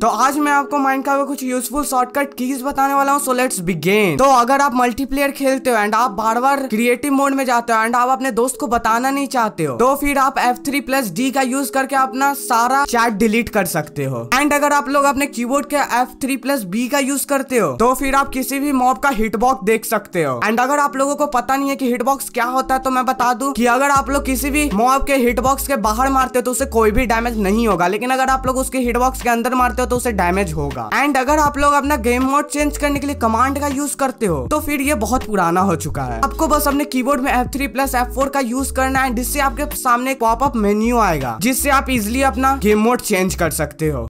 तो आज मैं आपको माइंड का कुछ यूजफुल शॉर्टकट कीज बताने वाला हूँ सो लेट्स बिगेन तो अगर आप मल्टीप्लेयर खेलते हो एंड आप बार बार क्रिएटिव मोड में जाते हो एंड आप अपने दोस्त को बताना नहीं चाहते हो तो फिर आप F3 थ्री प्लस डी का यूज करके अपना सारा चैट डिलीट कर सकते हो एंड अगर आप लोग अपने की के एफ थ्री प्लस बी का यूज करते हो तो फिर आप किसी भी मॉब का हिटबॉक्स देख सकते हो एंड अगर आप लोगों को पता नहीं है की हिटबॉक्स क्या होता है तो मैं बता दू की अगर आप लोग किसी भी मॉब के हिटबॉक्स के बाहर मारते हो तो उसे कोई भी डैमेज नहीं होगा लेकिन अगर आप लोग उसके हिटबॉक्स के अंदर मारते करते हो तो उसे डैमेज होगा एंड अगर आप लोग अपना गेम मोड चेंज करने के लिए कमांड का यूज करते हो तो फिर ये बहुत पुराना हो चुका है आपको बस अपने कीबोर्ड में F3 प्लस फोर का यूज करना है जिससे आपके सामने पॉपअप मेन्यू आएगा जिससे आप इजिली अपना गेम मोड चेंज कर सकते हो